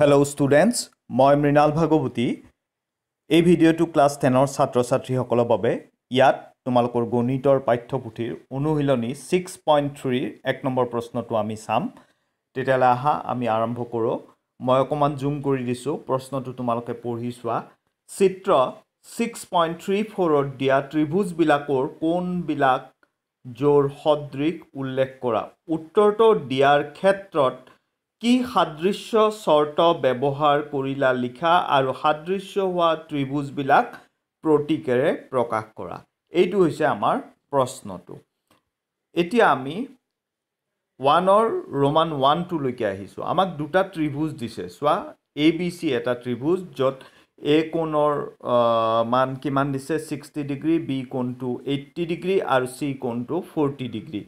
hello' students মই মৃণাল ভাগৱতী এই ভিডিঅ'টো ক্লাছ টেনৰ ছাত্ৰ ছাত্ৰীসকলৰ বাবে ইয়াত তোমালোকৰ গণিতৰ পাঠ্যপুথিৰ অনুশীলনী ছিক্স পইণ্ট থ্ৰীৰ এক নম্বৰ প্ৰশ্নটো আমি চাম তেতিয়াহ'লে আহা আমি আৰম্ভ কৰোঁ মই অকণমান জুম কৰি দিছোঁ প্ৰশ্নটো তোমালোকে পঢ়ি চোৱা চিত্ৰ ছিক্স পইণ্ট থ্ৰী ফ'ৰত দিয়া ত্ৰিভুজবিলাকৰ কোণবিলাক জ'ৰ সদৃশ উল্লেখ কৰা উত্তৰটো দিয়াৰ ক্ষেত্ৰত কি সাদৃশ্য চৰ্ত ব্যৱহাৰ কৰিলা লিখা আৰু সাদৃশ্য হোৱা ত্ৰিভুজবিলাক প্ৰতীকেৰে প্ৰকাশ কৰা এইটো হৈছে আমাৰ প্ৰশ্নটো এতিয়া আমি ওৱানৰ ৰোমান ওৱানটোলৈকে আহিছোঁ আমাক দুটা ত্ৰিভুজ দিছে চোৱা এ বি চি এটা ত্ৰিভুজ য'ত এ কোণৰ মান কিমান দিছে ছিক্সটি ডিগ্ৰী বি কোণটো এইট্টি ডিগ্ৰী আৰু চি কোণটো ফৰ্টি ডিগ্ৰী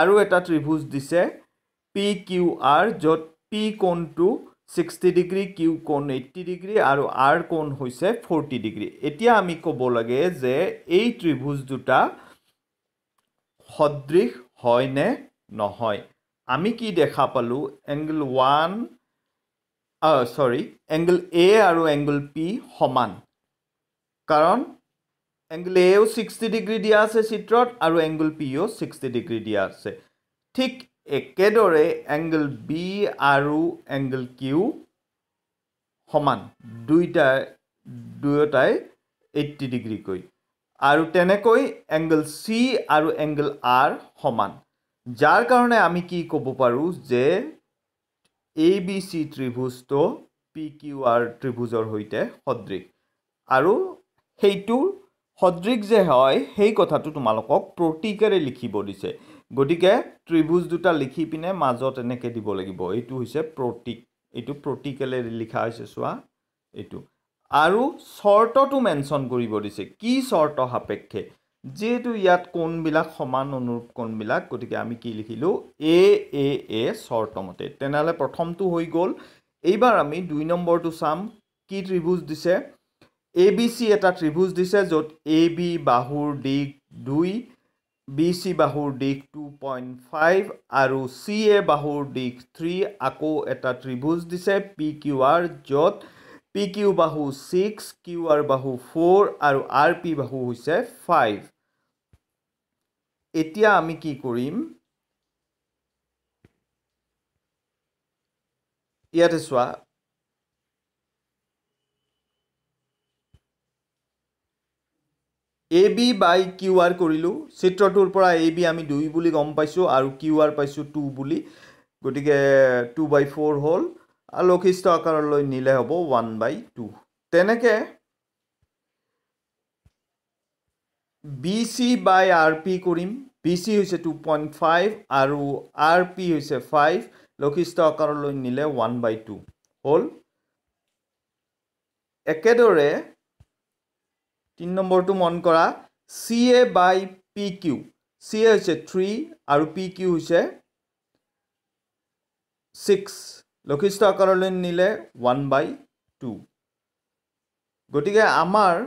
আৰু এটা ত্ৰিভুজ দিছে পি কিউ আৰ য'ত পি কোণটো ছিক্সটি ডিগ্ৰী কিউ কোণ এইট্টি ডিগ্ৰী আৰু আৰ কোণ হৈছে ফৰ্টি ডিগ্ৰী এতিয়া আমি ক'ব লাগে যে এই ত্ৰিভুজ দুটা সদৃশ হয়নে নহয় আমি কি দেখা পালোঁ angle one sorry angle A আৰু এংগল পি সমান কাৰণ এংগল এও ছিক্সটি ডিগ্ৰী দিয়া আছে চিত্ৰত আৰু এংগল পিও ছিক্সটি ডিগ্ৰী দিয়া আছে ঠিক একেদৰে এংগল বি আৰু এংগল কিউ সমান দুইটা দুয়োটাই এইট্টি ডিগ্ৰীকৈ আৰু তেনেকৈ এংগল চি আৰু এংগল আৰ সমান যাৰ কাৰণে আমি কি ক'ব পাৰোঁ যে এ বি চি ত্ৰিভুজটো পি কিউ আৰ ত্ৰিভুজৰ সৈতে সদৃশ আৰু সেইটো সদৃশ যে হয় সেই কথাটো তোমালোকক প্ৰতীকেৰে লিখিব দিছে গতিকে ত্ৰিভুজ দুটা লিখি পিনে মাজত এনেকৈ দিব লাগিব এইটো হৈছে প্ৰতীক এইটো প্ৰতীকেৰে লিখা হৈছে চোৱা এইটো আৰু চৰ্তটো মেনশ্যন কৰিব দিছে কি চৰ্ত সাপেক্ষে যিহেতু ইয়াত কোনবিলাক সমান অনুৰূপ কোনবিলাক গতিকে আমি কি লিখিলোঁ এ এ এ চৰ্তমতে তেনেহ'লে প্ৰথমটো হৈ গ'ল এইবাৰ আমি দুই নম্বৰটো চাম কি ত্ৰিভুজ দিছে এ বি চি এটা ত্ৰিভুজ দিছে য'ত এ বি বাহুৰ দিশ দুই বি চি বাহুৰ দিশ টু পইণ্ট ফাইভ আৰু চি এ বাহুৰ দিশ থ্ৰী আকৌ এটা ত্ৰিভুজ দিছে পি কিউ আৰ য'ত পি কিউ বাহু ছিক্স কিউ আৰ বাহু ফ'ৰ আৰু আৰ পি বাহু হৈছে ফাইভ এতিয়া আমি কি কৰিম ইয়াতে চোৱা A B by Q R কৰিলোঁ চিত্ৰটোৰ পৰা এ বি আমি দুই বুলি গম পাইছোঁ আৰু কিউ আৰ পাইছোঁ টু বুলি গতিকে টু বাই ফ'ৰ হ'ল আৰু লক্ষিষ্ট আকাৰলৈ নিলে হ'ব ওৱান বাই টু তেনেকৈ B C by R P কৰিম বি চি হৈছে টু পইণ্ট ফাইভ আৰু আৰ পি হৈছে ফাইভ লক্ষিষ্ট আকাৰলৈ নিলে ওৱান বাই টু হ'ল একেদৰে তিনি নম্বৰটো মন কৰা C A by P Q C A হৈছে থ্ৰী আৰু পি কিউ হৈছে ছিক্স লক্ষিষ্ঠ আকাৰলৈ নিলে ওৱান বাই টু গতিকে আমাৰ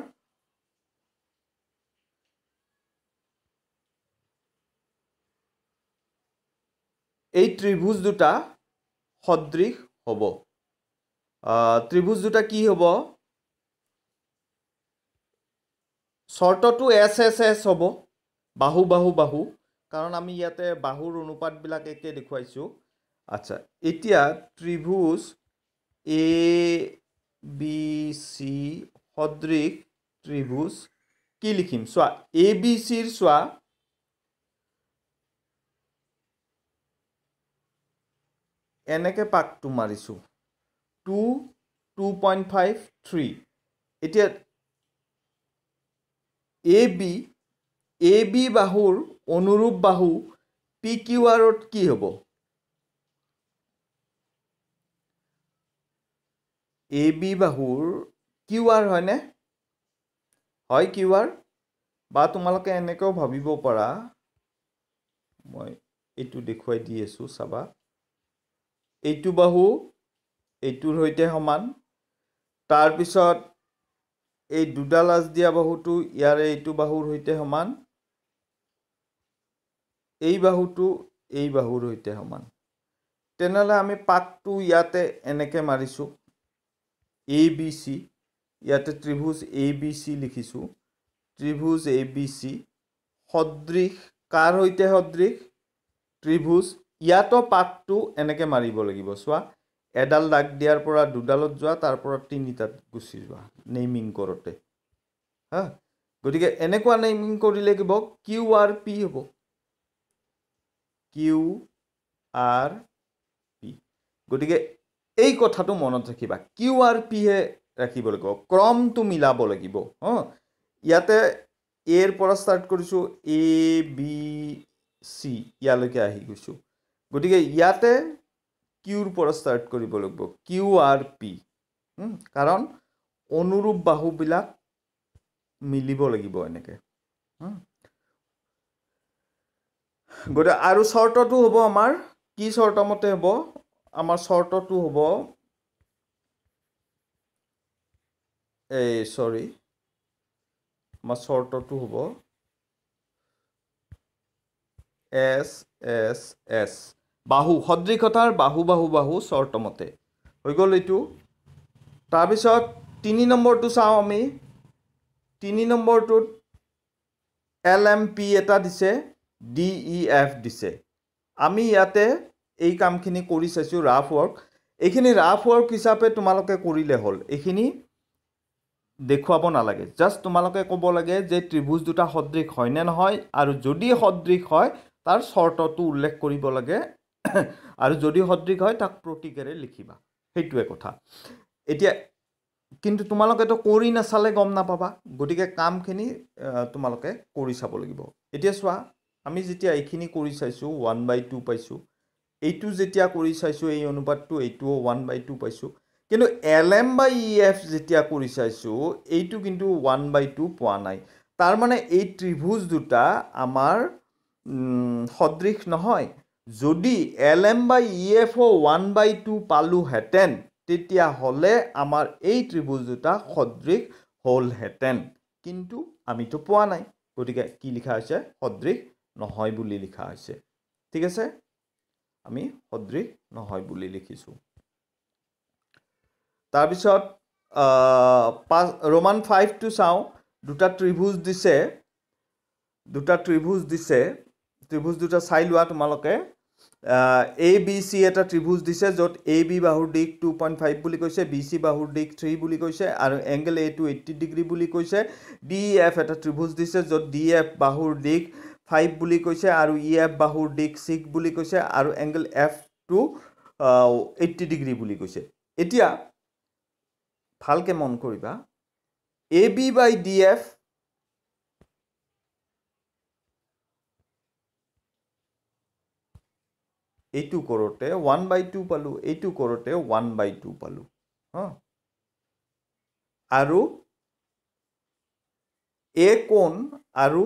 এই ত্ৰিভুজ দুটা সদৃশ হ'ব ত্ৰিভুজ দুটা কি হ'ব চৰ্তটো এছ এছ এছ হ'ব বাহু বাহু বাহু কাৰণ আমি ইয়াতে বাহুৰ অনুপাতবিলাক একে দেখুৱাইছোঁ আচ্ছা এতিয়া ত্ৰিভুজ এ বি চি সদৃশ ত্ৰিভুজ কি লিখিম চোৱা এ বি চিৰ চোৱা এনেকৈ পাকটো মাৰিছোঁ two two point five three এতিয়া এ বি এ বি বাহুৰ অনুৰূপ বাহু পি কিউ আৰত কি হ'ব এ বি বাহুৰ কিউ আৰ হয়নে হয় কিউ আৰ বা তোমালোকে এনেকৈও ভাবিব পাৰা মই এইটো দেখুৱাই দি আছোঁ চাবা এইটো বাহু এইটোৰ সৈতে সমান তাৰপিছত এই দুডাল আঁচ দিয়া বাহুটো ইয়াৰে এইটো বাহুৰ সৈতে সমান এই বাহুটো এই বাহুৰ সৈতে সমান তেনেহ'লে আমি পাতটো ইয়াতে এনেকৈ মাৰিছোঁ এ বি চি ইয়াতে ত্ৰিভুজ এ বি চি লিখিছোঁ ত্ৰিভুজ এ বি চি সদৃশ কাৰ সৈতে সদৃশ ত্ৰিভুজ ইয়াতো পাতটো এনেকৈ মাৰিব লাগিব চোৱা এডাল দাগ দিয়াৰ পৰা দুডালত যোৱা তাৰ পৰা তিনিটাত গুচি যোৱা নেইমিং কৰোঁতে হা গতিকে এনেকুৱা নেইমিং কৰিলে কিব কিউ আৰ পি হ'ব কিউ আৰ পি গতিকে এই কথাটো মনত ৰাখিবা কিউ আৰ পিহে ৰাখিব লাগিব ক্ৰমটো মিলাব লাগিব হা ইয়াতে এৰ পৰা ষ্টাৰ্ট কৰিছোঁ এ বি চি ইয়ালৈকে আহি গৈছোঁ গতিকে ইয়াতে কিউৰ পৰা ষ্টাৰ্ট কৰিব লাগিব কিউ আৰ পি কাৰণ অনুৰূপ বাহুবিলাক মিলিব লাগিব এনেকৈ গতিকে আৰু চৰ্তটো হ'ব আমাৰ কি চৰ্তমতে হ'ব আমাৰ চৰ্তটো হ'ব এই চৰি আমাৰ চৰ্তটো হ'ব এছ এছ এছ বাহু সদৃশতাৰ বাহু বাহু বাহু চৰ্তমতে হৈ গ'ল এইটো তাৰপিছত তিনি নম্বৰটো চাওঁ আমি তিনি নম্বৰটোত এল এম পি এটা দিছে ডি ই এফ দিছে আমি ইয়াতে এই কামখিনি কৰি চাইছোঁ ৰাফ ৱৰ্ক এইখিনি ৰাফ ৱৰ্ক হিচাপে তোমালোকে কৰিলে হ'ল এইখিনি দেখুৱাব নালাগে জাষ্ট তোমালোকে ক'ব লাগে যে ত্ৰিভুজ দুটা সদৃশ হয়নে নহয় আৰু যদি সদৃশ হয় তাৰ চৰ্তটো উল্লেখ কৰিব লাগে আৰু যদি সদৃশ হয় তাক প্ৰতীকেৰে লিখিবা সেইটোৱে কথা এতিয়া কিন্তু তোমালোকেতো কৰি নাচালে গম নাপাবা গতিকে কামখিনি তোমালোকে কৰি চাব লাগিব এতিয়া চোৱা আমি যেতিয়া এইখিনি কৰি চাইছোঁ ওৱান বাই টু পাইছোঁ এইটো যেতিয়া কৰি চাইছোঁ এই অনুপাতটো এইটোও ওৱান বাই টু পাইছোঁ কিন্তু L M by E F যেতিয়া কৰি চাইছোঁ এইটো কিন্তু ওৱান বাই টু পোৱা নাই তাৰমানে এই ত্ৰিভুজ দুটা আমাৰ সদৃশ নহয় যদি L M by E F অ' ওৱান বাই টু পালোঁহেঁতেন তেতিয়াহ'লে আমাৰ এই ত্ৰিভুজ দুটা সদৃশ হ'লহেঁতেন কিন্তু আমিতো পোৱা নাই গতিকে কি লিখা হৈছে সদৃশ নহয় বুলি লিখা হৈছে ঠিক আছে আমি সদৃশ নহয় বুলি লিখিছোঁ তাৰপিছত পাঁচ ৰোমান ফাইভটো চাওঁ দুটা ত্ৰিভুজ দিছে দুটা ত্ৰিভুজ দিছে ত্ৰিভুজ দুটা চাই লোৱা তোমালোকে এ বি চি এটা ত্ৰিভুজ দিছে য'ত এ বি বাহুৰ দিশ টু পইণ্ট ফাইভ বুলি কৈছে বি চি বাহুৰ দিশ থ্ৰী বুলি কৈছে আৰু angle A to eighty degree বুলি কৈছে ডি এফ এটা ত্ৰিভুজ দিছে য'ত ডি এফ বাহুৰ দিশ ফাইভ বুলি কৈছে আৰু ই e, এফ বাহুৰ দিশ ছিক্স বুলি কৈছে আৰু angle F to eighty degree বুলি কৈছে এতিয়া ভালকৈ মন কৰিবা A B by D F এইটো কৰোঁতে ওৱান বাই টু পালোঁ এইটো কৰোঁতে ওৱান বাই টু পালোঁ হা আৰু এ কোণ আৰু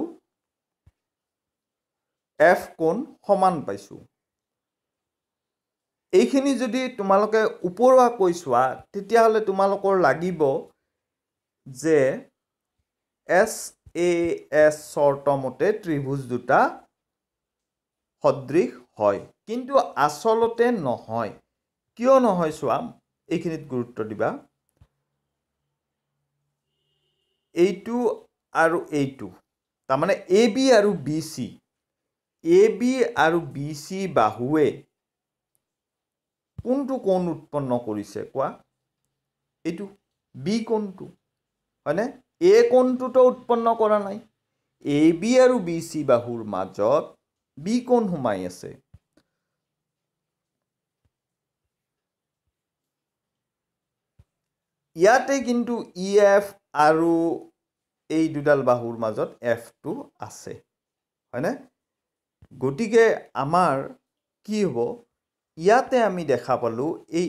এফ কোণ সমান পাইছোঁ এইখিনি যদি তোমালোকে ওপৰুৱাকৈ চোৱা তেতিয়াহ'লে তোমালোকৰ লাগিব যে এছ এ এছ চৰ্তমতে ত্ৰিভুজ দুটা সদৃশ হয় কিন্তু আচলতে নহয় কিয় নহয় চোৱা এইখিনিত গুৰুত্ব দিবা এইটো আৰু এইটো তাৰমানে এ বি আৰু বি চি এ বি আৰু বি চি বাহুৱে কোনটো কোণ উৎপন্ন কৰিছে কোৱা এইটো বি কোণটো হয়নে এ কোণটোতো উৎপন্ন কৰা নাই এ বি আৰু বি চি বাহুৰ মাজত বি কোণ সোমাই আছে ইয়াতে কিন্তু ই এফ আৰু এই দুডাল বাহুৰ মাজত এফটো আছে হয়নে গতিকে আমাৰ কি হ'ব ইয়াতে আমি দেখা পালোঁ এই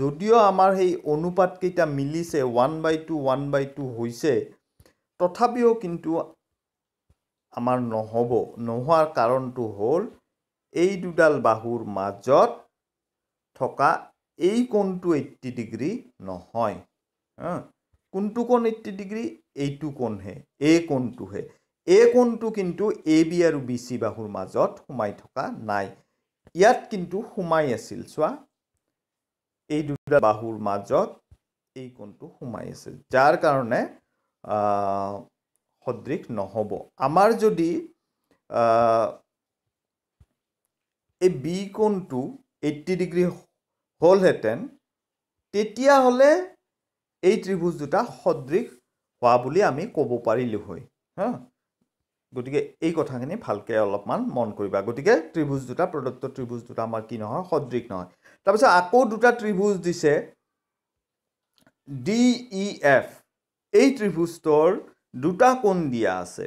যদিও আমাৰ সেই অনুপাতকেইটা মিলিছে one by two one by two হৈছে তথাপিও কিন্তু আমাৰ নহ'ব নোহোৱাৰ কাৰণটো হ'ল এই দুডাল বাহুৰ মাজত থকা এই কোণটো এইট্টি ডিগ্ৰী নহয় কোনটো কোণ এইট্টি ডিগ্ৰী এইটো কোণহে এই কোণটোহে এই কোণটো কিন্তু এ বি আৰু বি চি বাহুৰ মাজত সোমাই থকা নাই ইয়াত কিন্তু সোমাই আছিল চোৱা এই দুটা বাহুৰ মাজত এই কোণটো সোমাই আছিল যাৰ কাৰণে সদৃশ নহ'ব আমাৰ যদি এই বি কোণটো এইট্টি ডিগ্ৰী হ'লহেঁতেন তেতিয়াহ'লে এই ত্ৰিভুজ দুটা সদৃশ হোৱা বুলি আমি ক'ব পাৰিলোঁ হয় হা গতিকে এই কথাখিনি ভালকৈ অলপমান মন কৰিবা গতিকে ত্ৰিভুজ দুটা প্ৰদত্ত ত্ৰিভুজ দুটা আমাৰ কি নহয় সদৃশ নহয় তাৰপিছত আকৌ দুটা ত্ৰিভুজ দিছে ডি ই এফ এই ত্ৰিভুজটোৰ দুটা কোণ দিয়া আছে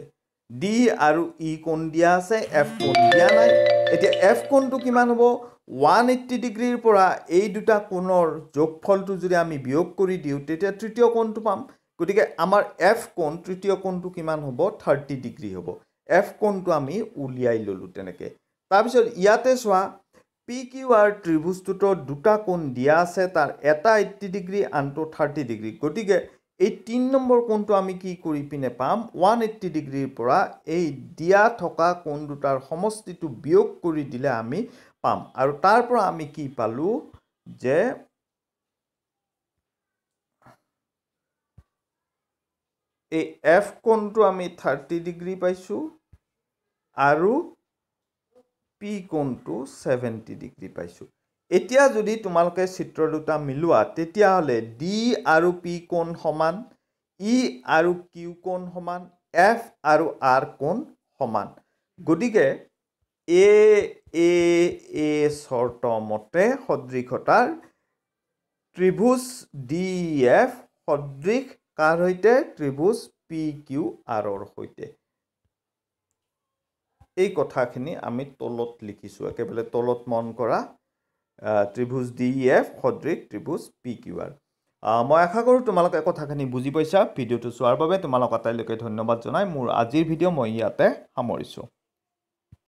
ডি আৰু ই কোণ দিয়া আছে এফ কোণ দিয়া নাই এতিয়া এফ কোণটো কিমান হ'ব ওৱান এইট্টি ডিগ্ৰীৰ পৰা এই দুটা কোণৰ যোগফলটো যদি আমি বিয়োগ কৰি দিওঁ তেতিয়া তৃতীয় কোণটো পাম গতিকে আমাৰ এফ কোণ তৃতীয় কোণটো কিমান হ'ব থাৰ্টি ডিগ্ৰী হ'ব এফ কোণটো আমি উলিয়াই ল'লোঁ তেনেকৈ তাৰপিছত ইয়াতে চোৱা পি কিউ আৰ ত্ৰিভুজটোতো দুটা কোণ দিয়া আছে তাৰ এটা এইট্টি ডিগ্ৰী আনটো থাৰ্টি ডিগ্ৰী গতিকে এই তিনি নম্বৰ কোণটো আমি কি কৰি পিনে পাম ওৱান এইট্টি ডিগ্ৰীৰ পৰা এই দিয়া থকা কোণ দুটাৰ সমষ্টিটো বিয়োগ কৰি দিলে আমি পাম আৰু তাৰ পৰা আমি কি পালোঁ যে এই এফ কোণটো আমি থাৰ্টি ডিগ্ৰী পাইছোঁ আৰু পি কোণটো ছেভেণ্টি ডিগ্ৰী পাইছোঁ এতিয়া যদি তোমালোকে চিত্ৰ দুটা মিলোৱা তেতিয়াহ'লে ডি আৰু পি কোণ সমান ই e আৰু কিউ কোণ সমান এফ আৰু আৰ কোন সমান গতিকে এ এ এ চৰ্তমতে সদৃশতাৰ ত্ৰিভুজ ডি এফ সদৃশ কাৰ সৈতে ত্ৰিভুজ পি কিউ আৰৰ সৈতে এই কথাখিনি আমি তলত লিখিছোঁ একেবাৰে তলত মন কৰা ত্ৰিভুজ ডি ই এফ সদৃশ ত্ৰিভুজ পি কিউ আৰ মই আশা কৰোঁ তোমালোকে কথাখিনি বুজি পাইছা ভিডিঅ'টো চোৱাৰ বাবে তোমালোক আটাইলৈকে ধন্যবাদ জনাই মোৰ আজিৰ ভিডিঅ' মই ইয়াতে সামৰিছোঁ